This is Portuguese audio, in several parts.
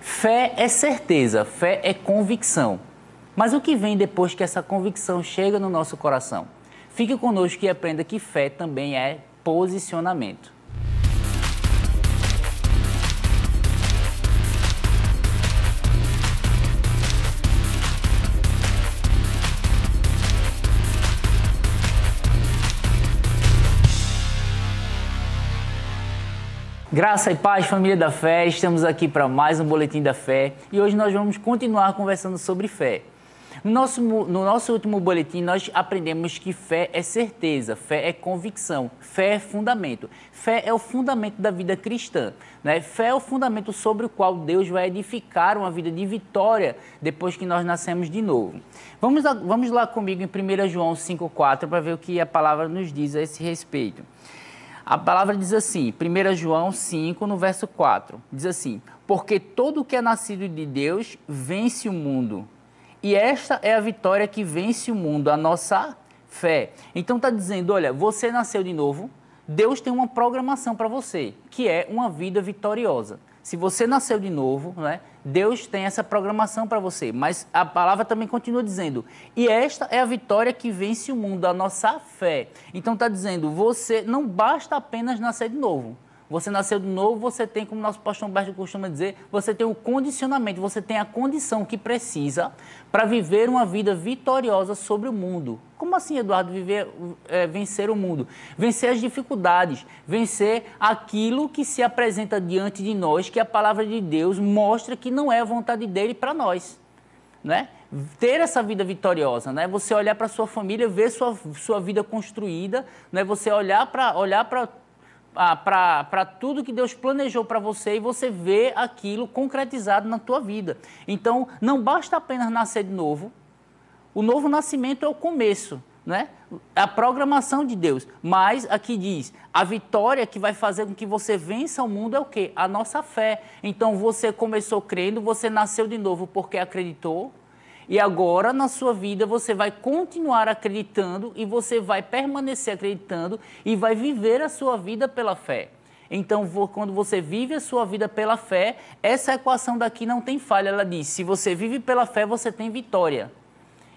Fé é certeza, fé é convicção. Mas o que vem depois que essa convicção chega no nosso coração? Fique conosco e aprenda que fé também é posicionamento. Graça e paz, família da fé, estamos aqui para mais um Boletim da Fé e hoje nós vamos continuar conversando sobre fé. No nosso, no nosso último boletim, nós aprendemos que fé é certeza, fé é convicção, fé é fundamento. Fé é o fundamento da vida cristã. Né? Fé é o fundamento sobre o qual Deus vai edificar uma vida de vitória depois que nós nascemos de novo. Vamos lá, vamos lá comigo em 1 João 5,4 para ver o que a palavra nos diz a esse respeito. A palavra diz assim, 1 João 5, no verso 4, diz assim: Porque todo o que é nascido de Deus vence o mundo. E esta é a vitória que vence o mundo, a nossa fé. Então está dizendo: olha, você nasceu de novo, Deus tem uma programação para você, que é uma vida vitoriosa. Se você nasceu de novo, né, Deus tem essa programação para você. Mas a palavra também continua dizendo: e esta é a vitória que vence o mundo, a nossa fé. Então está dizendo: você não basta apenas nascer de novo. Você nasceu de novo, você tem, como nosso pastor Humberto costuma dizer, você tem o condicionamento, você tem a condição que precisa para viver uma vida vitoriosa sobre o mundo. Como assim, Eduardo, viver, é, vencer o mundo? Vencer as dificuldades, vencer aquilo que se apresenta diante de nós, que a palavra de Deus mostra que não é a vontade dele para nós. Né? ter essa vida vitoriosa, né? Você olhar para sua família, ver sua, sua vida construída, né? Você olhar para olhar para para tudo que Deus planejou para você e você vê aquilo concretizado na tua vida. Então, não basta apenas nascer de novo. O novo nascimento é o começo, né? A programação de Deus. Mas aqui diz, a vitória que vai fazer com que você vença o mundo é o quê? A nossa fé. Então, você começou crendo, você nasceu de novo porque acreditou, e agora, na sua vida, você vai continuar acreditando e você vai permanecer acreditando e vai viver a sua vida pela fé. Então, quando você vive a sua vida pela fé, essa equação daqui não tem falha. Ela diz: se você vive pela fé, você tem vitória.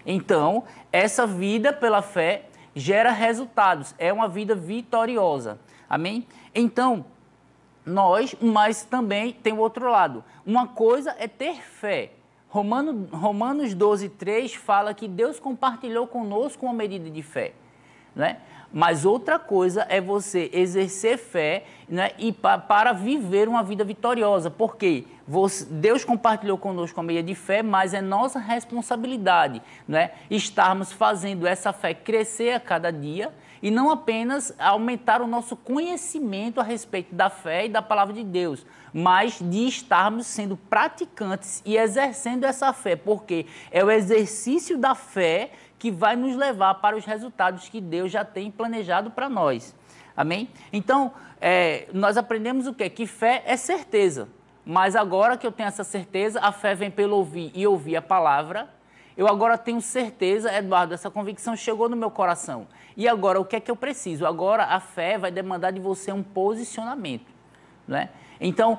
Então, essa vida pela fé gera resultados, é uma vida vitoriosa. Amém? Então, nós, mas também tem o outro lado. Uma coisa é ter fé, Romano, Romanos 12, 3 fala que Deus compartilhou conosco uma medida de fé. Né? Mas outra coisa é você exercer fé né, e pa, para viver uma vida vitoriosa. Porque você, Deus compartilhou conosco a medida de fé, mas é nossa responsabilidade né, estarmos fazendo essa fé crescer a cada dia e não apenas aumentar o nosso conhecimento a respeito da fé e da palavra de Deus, mas de estarmos sendo praticantes e exercendo essa fé, porque é o exercício da fé que vai nos levar para os resultados que Deus já tem planejado para nós. Amém? Então, é, nós aprendemos o quê? Que fé é certeza. Mas agora que eu tenho essa certeza, a fé vem pelo ouvir e ouvir a palavra. Eu agora tenho certeza, Eduardo, essa convicção chegou no meu coração. E agora, o que é que eu preciso? Agora, a fé vai demandar de você um posicionamento. Né? Então,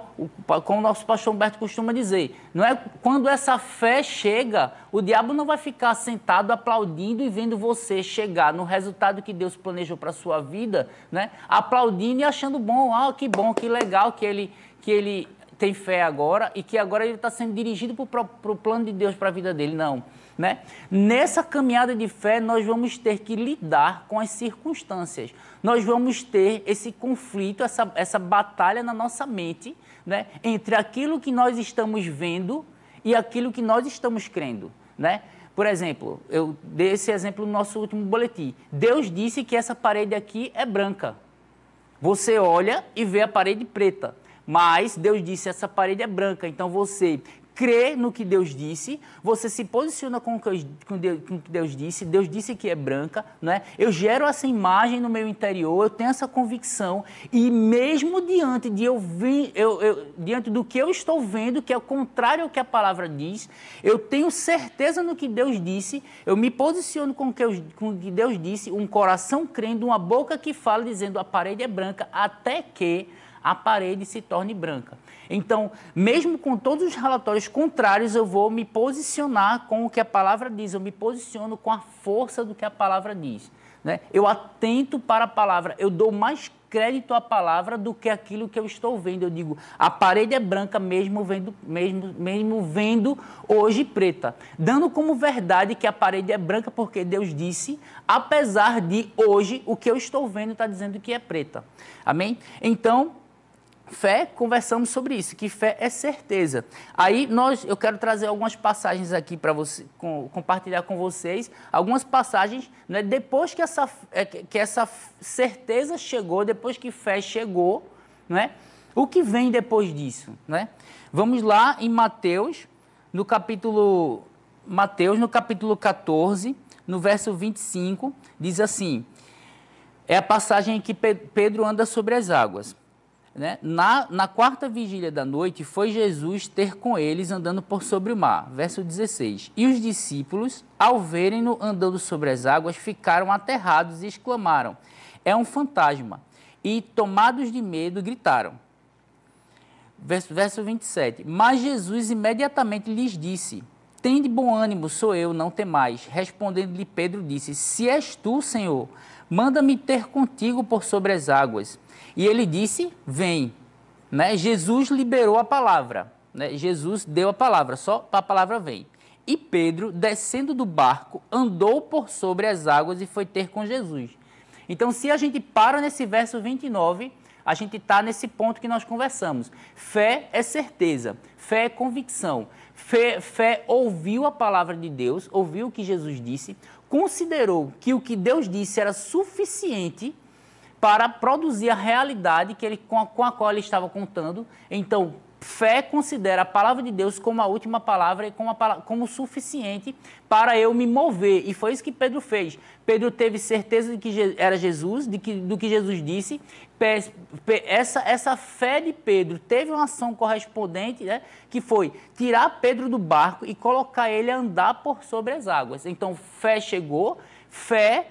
como o nosso pastor Humberto costuma dizer, não é quando essa fé chega, o diabo não vai ficar sentado aplaudindo e vendo você chegar no resultado que Deus planejou para a sua vida, né? aplaudindo e achando bom, ah, que bom, que legal que ele, que ele tem fé agora e que agora ele está sendo dirigido para o plano de Deus para a vida dele. Não. Né? Nessa caminhada de fé, nós vamos ter que lidar com as circunstâncias. Nós vamos ter esse conflito, essa, essa batalha na nossa mente né? entre aquilo que nós estamos vendo e aquilo que nós estamos crendo. Né? Por exemplo, eu dei esse exemplo no nosso último boletim. Deus disse que essa parede aqui é branca. Você olha e vê a parede preta. Mas Deus disse essa parede é branca. Então você crê no que Deus disse, você se posiciona com o que Deus disse, Deus disse que é branca, né? eu gero essa imagem no meu interior, eu tenho essa convicção, e mesmo diante, de eu vi, eu, eu, diante do que eu estou vendo, que é o contrário ao que a palavra diz, eu tenho certeza no que Deus disse, eu me posiciono com o que, eu, com o que Deus disse, um coração crendo, uma boca que fala dizendo a parede é branca, até que a parede se torne branca. Então, mesmo com todos os relatórios contrários, eu vou me posicionar com o que a palavra diz, eu me posiciono com a força do que a palavra diz. Né? Eu atento para a palavra, eu dou mais crédito à palavra do que aquilo que eu estou vendo. Eu digo, a parede é branca mesmo vendo, mesmo, mesmo vendo hoje preta, dando como verdade que a parede é branca porque Deus disse, apesar de hoje o que eu estou vendo está dizendo que é preta. Amém? Então Fé, conversamos sobre isso, que fé é certeza. Aí nós, eu quero trazer algumas passagens aqui para você, com, compartilhar com vocês, algumas passagens, né, depois que essa, é, que essa certeza chegou, depois que fé chegou, né, o que vem depois disso, né? Vamos lá em Mateus, no capítulo Mateus, no capítulo 14, no verso 25, diz assim: É a passagem em que Pedro anda sobre as águas. Né? Na, na quarta vigília da noite foi Jesus ter com eles andando por sobre o mar. Verso 16. E os discípulos, ao verem-no andando sobre as águas, ficaram aterrados e exclamaram: É um fantasma! E, tomados de medo, gritaram. Verso, verso 27. Mas Jesus imediatamente lhes disse: Tende bom ânimo, sou eu, não tem mais Respondendo-lhe Pedro, disse: Se és tu, Senhor, manda-me ter contigo por sobre as águas. E ele disse: Vem. Né? Jesus liberou a palavra. Né? Jesus deu a palavra, só a palavra vem. E Pedro, descendo do barco, andou por sobre as águas e foi ter com Jesus. Então, se a gente para nesse verso 29, a gente está nesse ponto que nós conversamos. Fé é certeza, fé é convicção. Fé, fé ouviu a palavra de Deus, ouviu o que Jesus disse, considerou que o que Deus disse era suficiente para produzir a realidade que ele, com, a, com a qual ele estava contando. Então, fé considera a palavra de Deus como a última palavra e como, como suficiente para eu me mover. E foi isso que Pedro fez. Pedro teve certeza de que era Jesus, de que, do que Jesus disse, essa, essa fé de Pedro teve uma ação correspondente, né, que foi tirar Pedro do barco e colocar ele a andar por sobre as águas. Então, fé chegou, fé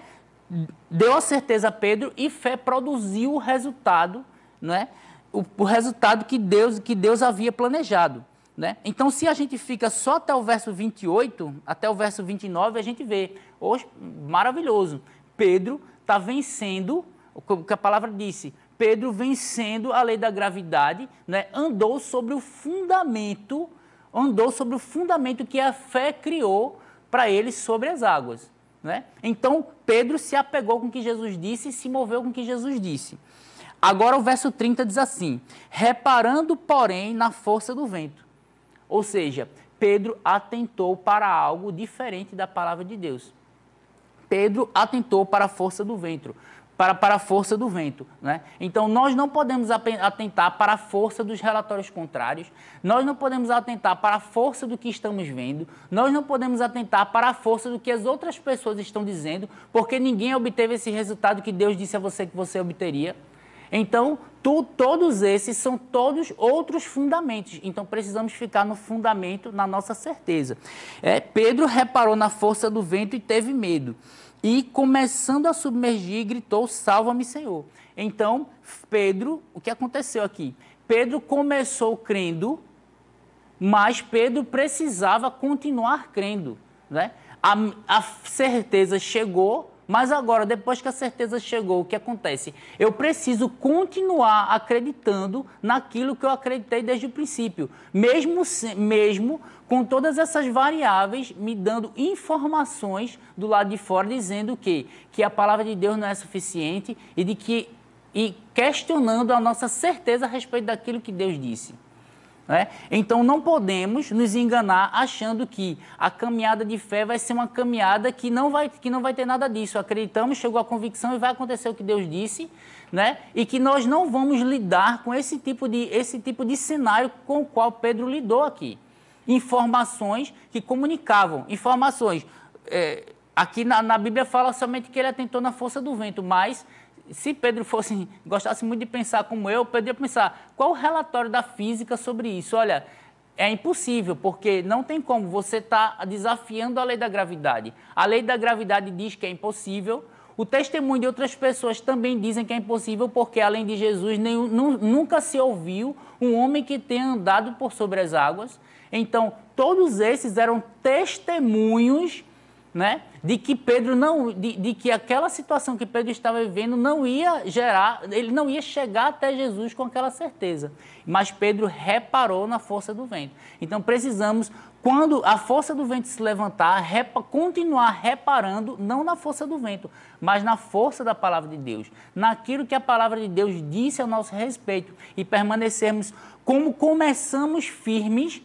deu a certeza a Pedro e fé produziu o resultado, né, o, o resultado que Deus, que Deus havia planejado. Né? Então, se a gente fica só até o verso 28, até o verso 29, a gente vê, hoje, maravilhoso, Pedro está vencendo o que a palavra disse, Pedro, vencendo a lei da gravidade, né, andou sobre o fundamento, andou sobre o fundamento que a fé criou para ele sobre as águas. Né? Então, Pedro se apegou com o que Jesus disse e se moveu com o que Jesus disse. Agora, o verso 30 diz assim: reparando, porém, na força do vento. Ou seja, Pedro atentou para algo diferente da palavra de Deus. Pedro atentou para a força do vento para, para a força do vento. Né? Então, nós não podemos atentar para a força dos relatórios contrários, nós não podemos atentar para a força do que estamos vendo, nós não podemos atentar para a força do que as outras pessoas estão dizendo, porque ninguém obteve esse resultado que Deus disse a você que você obteria. Então, tu, todos esses são todos outros fundamentos. Então, precisamos ficar no fundamento, na nossa certeza. É, Pedro reparou na força do vento e teve medo e, começando a submergir, gritou: Salva-me, Senhor. Então, Pedro, o que aconteceu aqui? Pedro começou crendo, mas Pedro precisava continuar crendo. Né? A, a certeza chegou mas agora, depois que a certeza chegou, o que acontece? Eu preciso continuar acreditando naquilo que eu acreditei desde o princípio, mesmo, mesmo com todas essas variáveis me dando informações do lado de fora, dizendo que, que a palavra de Deus não é suficiente e de que e questionando a nossa certeza a respeito daquilo que Deus disse. Né? Então não podemos nos enganar achando que a caminhada de fé vai ser uma caminhada que não vai, que não vai ter nada disso. Acreditamos, chegou à convicção e vai acontecer o que Deus disse, né? e que nós não vamos lidar com esse tipo, de, esse tipo de cenário com o qual Pedro lidou aqui. Informações que comunicavam, informações. É, aqui na, na Bíblia fala somente que ele atentou na força do vento, mas se Pedro fosse gostasse muito de pensar como eu, Pedro ia pensar qual o relatório da física sobre isso. Olha, é impossível, porque não tem como. Você está desafiando a lei da gravidade. A lei da gravidade diz que é impossível. O testemunho de outras pessoas também dizem que é impossível, porque além de Jesus, nenhum, nunca se ouviu um homem que tenha andado por sobre as águas. Então, todos esses eram testemunhos né? De que Pedro não, de, de, que aquela situação que Pedro estava vivendo não ia gerar, ele não ia chegar até Jesus com aquela certeza. Mas Pedro reparou na força do vento. Então precisamos, quando a força do vento se levantar, repa, continuar reparando não na força do vento, mas na força da palavra de Deus, naquilo que a palavra de Deus disse ao nosso respeito e permanecermos como começamos firmes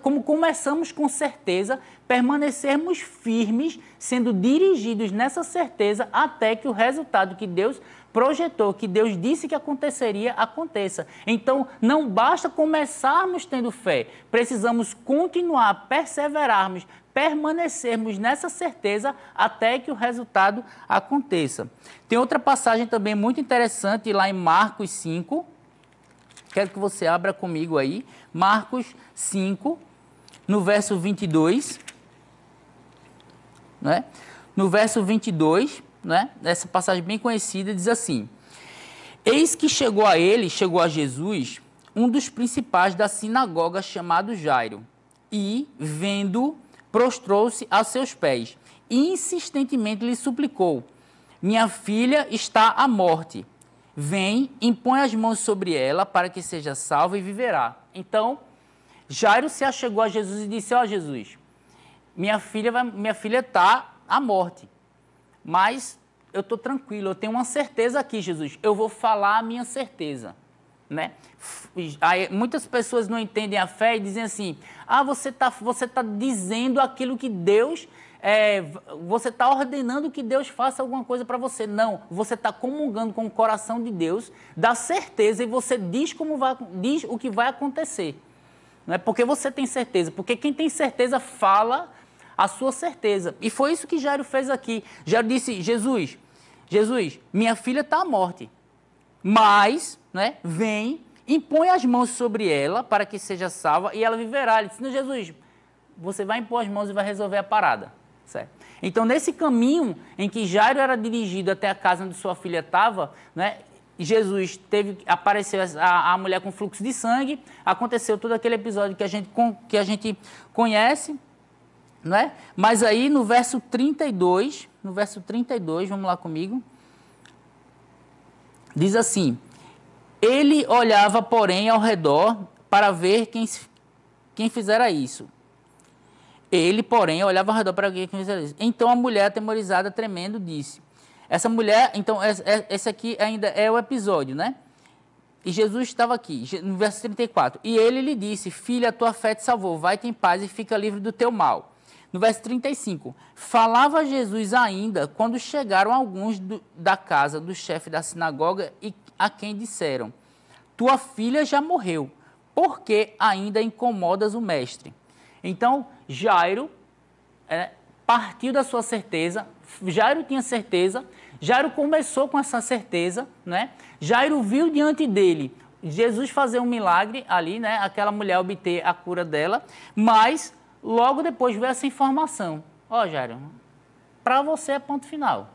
como começamos com certeza, permanecermos firmes, sendo dirigidos nessa certeza até que o resultado que Deus projetou, que Deus disse que aconteceria, aconteça. Então, não basta começarmos tendo fé, precisamos continuar, perseverarmos, permanecermos nessa certeza até que o resultado aconteça. Tem outra passagem também muito interessante lá em Marcos 5. Quero que você abra comigo aí, Marcos 5, no verso 22. Né? No verso 22, né? essa passagem bem conhecida, diz assim: Eis que chegou a ele, chegou a Jesus, um dos principais da sinagoga chamado Jairo, e, vendo, prostrou-se a seus pés e insistentemente lhe suplicou: Minha filha está à morte vem, impõe as mãos sobre ela para que seja salva e viverá. Então, Jairo se achegou a Jesus e disse: Ó oh, Jesus, minha filha vai, minha filha está à morte, mas eu estou tranquilo, eu tenho uma certeza aqui, Jesus, eu vou falar a minha certeza. Né? Aí, muitas pessoas não entendem a fé e dizem assim: ah, você está você tá dizendo aquilo que Deus é, você está ordenando que Deus faça alguma coisa para você. Não, você está comungando com o coração de Deus, dá certeza e você diz, como vai, diz o que vai acontecer. Não é porque você tem certeza, porque quem tem certeza fala a sua certeza. E foi isso que Jairo fez aqui. Jairo disse: Jesus, Jesus, minha filha está à morte, mas né, vem, impõe as mãos sobre ela para que seja salva e ela viverá. Ele disse: Jesus, você vai impor as mãos e vai resolver a parada. Certo. Então, nesse caminho em que Jairo era dirigido até a casa onde sua filha estava, né, Jesus teve, apareceu a, a, mulher com fluxo de sangue, aconteceu todo aquele episódio que a gente, que a gente conhece, né? mas aí no verso 32, no verso 32, vamos lá comigo, diz assim, ele olhava, porém, ao redor para ver quem, quem fizera isso. Ele, porém, olhava ao redor para alguém que visualiza. Então a mulher, atemorizada, tremendo, disse: Essa mulher, então, esse aqui ainda é o episódio, né? E Jesus estava aqui, no verso 34. E ele lhe disse: Filha, a tua fé te salvou, vai-te em paz e fica livre do teu mal. No verso 35. Falava Jesus ainda quando chegaram alguns do, da casa do chefe da sinagoga e a quem disseram: Tua filha já morreu, por que ainda incomodas o mestre? Então, Jairo é, partiu da sua certeza, Jairo tinha certeza, Jairo começou com essa certeza, né? Jairo viu diante dele Jesus fazer um milagre ali, né? Aquela mulher obter a cura dela, mas logo depois veio essa informação: Ó, oh, Jairo, para você é ponto final,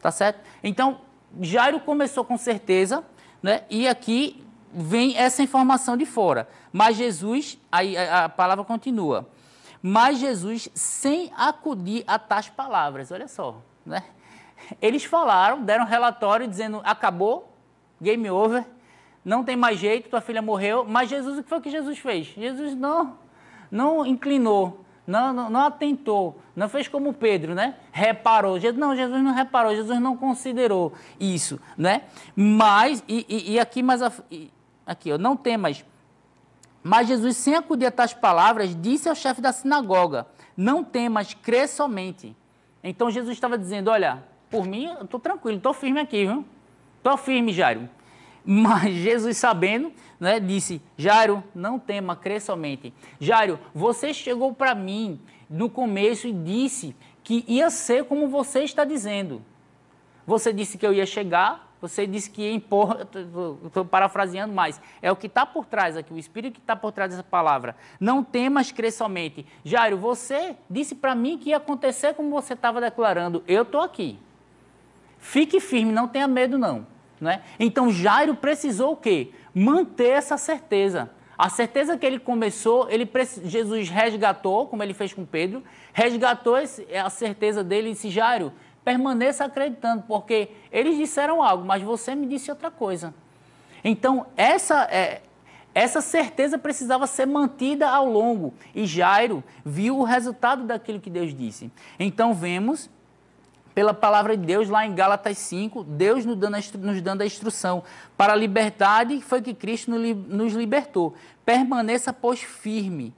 tá certo? Então, Jairo começou com certeza, né? E aqui vem essa informação de fora. Mas Jesus, aí a, a palavra continua, mas Jesus, sem acudir a tais palavras, olha só, né? Eles falaram, deram relatório dizendo: acabou, game over, não tem mais jeito, tua filha morreu. Mas Jesus, o que foi que Jesus fez? Jesus não, não inclinou, não, não, não atentou, não fez como Pedro, né? Reparou. Jesus, não, Jesus não reparou, Jesus não considerou isso, né? Mas, e, e, e aqui mais. A, aqui, eu não temas. Mas Jesus, sem acudir a tais palavras, disse ao chefe da sinagoga: Não temas, crê somente. Então Jesus estava dizendo: Olha, por mim eu estou tranquilo, estou firme aqui, viu? Estou firme, Jairo. Mas Jesus, sabendo, né, disse: Jairo, não tema, crê somente. Jairo, você chegou para mim no começo e disse que ia ser como você está dizendo. Você disse que eu ia chegar, você disse que impor, estou parafraseando mais, é o que está por trás aqui, o espírito que está por trás dessa palavra. Não temas, crê somente. Jairo, você disse para mim que ia acontecer como você estava declarando. Eu estou aqui. Fique firme, não tenha medo não. Né? Então Jairo precisou o quê? Manter essa certeza. A certeza que ele começou, ele, Jesus resgatou, como ele fez com Pedro, resgatou esse, a certeza dele e disse, Jairo, permaneça acreditando, porque eles disseram algo, mas você me disse outra coisa. Então, essa, é, essa certeza precisava ser mantida ao longo. E Jairo viu o resultado daquilo que Deus disse. Então, vemos pela palavra de Deus lá em Gálatas 5, Deus nos dando, nos dando a instrução. Para a liberdade foi que Cristo nos libertou. Permaneça, pois, firme.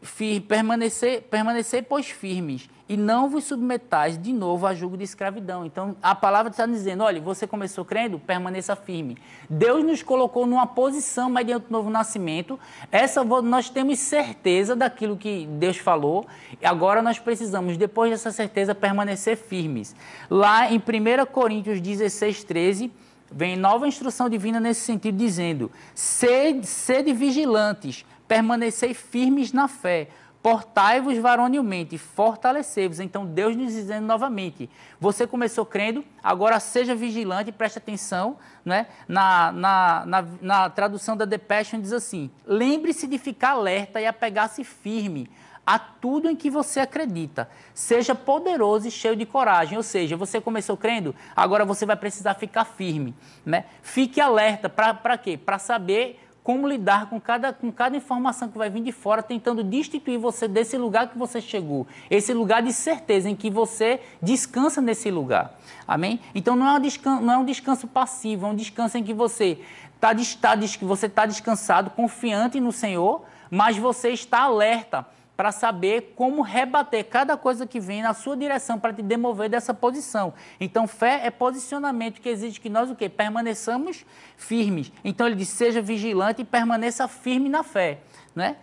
Fir, permanecer, permanecer, pois, firmes e não vos submetais de novo a julgo de escravidão. Então, a palavra está dizendo: olha, você começou crendo, permaneça firme. Deus nos colocou numa posição mediante o novo nascimento. Essa nós temos certeza daquilo que Deus falou. E agora nós precisamos, depois dessa certeza, permanecer firmes. Lá em 1 Coríntios 16, 13 vem nova instrução divina nesse sentido, dizendo: sede, sede vigilantes, permanecei firmes na fé, portai-vos varonilmente, fortalecei-vos. Então Deus nos dizendo novamente: você começou crendo, agora seja vigilante, preste atenção. Né? Na, na, na, na tradução da The Passion diz assim: lembre-se de ficar alerta e apegar-se firme a tudo em que você acredita. Seja poderoso e cheio de coragem. Ou seja, você começou crendo, agora você vai precisar ficar firme. Né? Fique alerta para quê? Para saber como lidar com cada, com cada informação que vai vir de fora, tentando destituir você desse lugar que você chegou, esse lugar de certeza em que você descansa nesse lugar. Amém? Então não é um descanso, não é um descanso passivo, é um descanso em que você está tá, tá, tá descansado, confiante no Senhor, mas você está alerta para saber como rebater cada coisa que vem na sua direção para te demover dessa posição. Então, fé é posicionamento que exige que nós o quê? Permaneçamos firmes. Então, ele diz: seja vigilante e permaneça firme na fé. Né?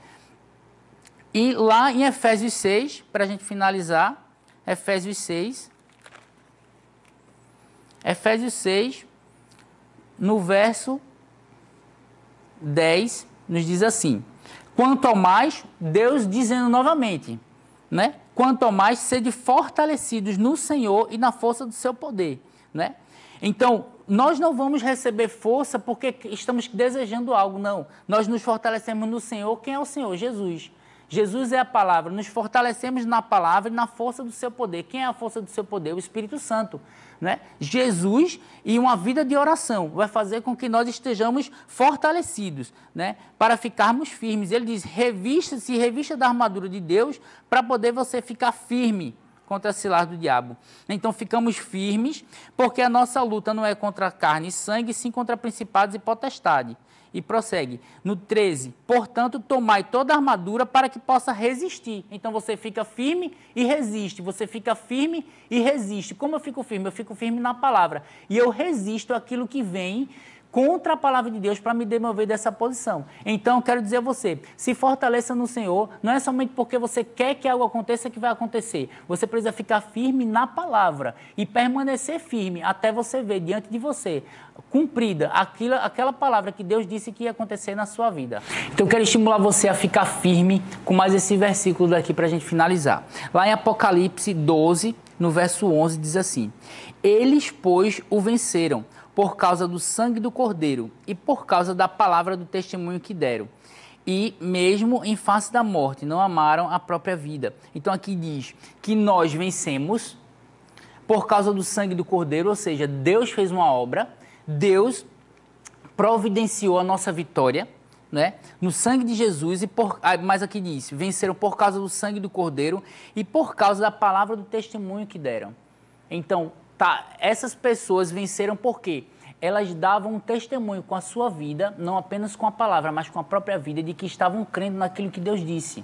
E lá em Efésios 6, para a gente finalizar, Efésios 6. Efésios 6, no verso 10, nos diz assim: Quanto ao mais, Deus dizendo novamente, né? Quanto ao mais, sede fortalecidos no Senhor e na força do seu poder, né? Então, nós não vamos receber força porque estamos desejando algo, não. Nós nos fortalecemos no Senhor. Quem é o Senhor? Jesus. Jesus é a palavra, nos fortalecemos na palavra e na força do seu poder. Quem é a força do seu poder? O Espírito Santo. Né? Jesus e uma vida de oração vai fazer com que nós estejamos fortalecidos, né? Para ficarmos firmes. Ele diz: revista-se, revista da armadura de Deus, para poder você ficar firme contra a cilar do diabo. Então ficamos firmes, porque a nossa luta não é contra carne e sangue, sim contra principados e potestades. E prossegue. No 13, portanto, tomai toda a armadura para que possa resistir. Então você fica firme e resiste. Você fica firme e resiste. Como eu fico firme? Eu fico firme na palavra. E eu resisto aquilo que vem contra a palavra de Deus para me demover dessa posição. Então, quero dizer a você, se fortaleça no Senhor, não é somente porque você quer que algo aconteça que vai acontecer. Você precisa ficar firme na palavra e permanecer firme até você ver diante de você cumprida aquilo, aquela palavra que Deus disse que ia acontecer na sua vida. Então, quero estimular você a ficar firme com mais esse versículo daqui para a gente finalizar. Lá em Apocalipse 12, no verso 11, diz assim: Eles, pois, o venceram por causa do sangue do Cordeiro e por causa da palavra do testemunho que deram. E mesmo em face da morte, não amaram a própria vida. Então aqui diz que nós vencemos por causa do sangue do Cordeiro, ou seja, Deus fez uma obra, Deus providenciou a nossa vitória, né? No sangue de Jesus e por, ah, mas aqui diz, venceram por causa do sangue do Cordeiro e por causa da palavra do testemunho que deram. Então, tá, essas pessoas venceram por quê? Elas davam um testemunho com a sua vida, não apenas com a palavra, mas com a própria vida, de que estavam crendo naquilo que Deus disse.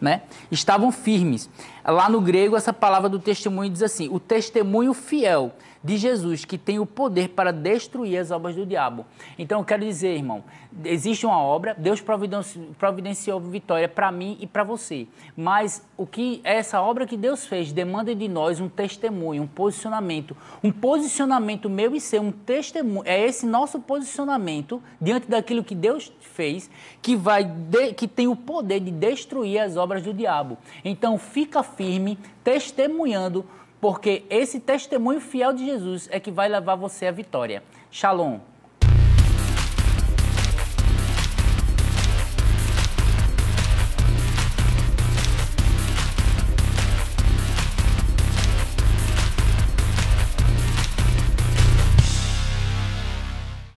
Né? Estavam firmes. Lá no grego, essa palavra do testemunho diz assim: o testemunho fiel de Jesus, que tem o poder para destruir as obras do diabo. Então eu quero dizer, irmão, existe uma obra, Deus providenci providenciou vitória para mim e para você. Mas o que essa obra que Deus fez demanda de nós um testemunho, um posicionamento, um posicionamento meu e seu, um testemunho. É esse nosso posicionamento diante daquilo que Deus fez que vai de, que tem o poder de destruir as obras do diabo. Então fica firme testemunhando porque esse testemunho fiel de Jesus é que vai levar você à vitória. Shalom.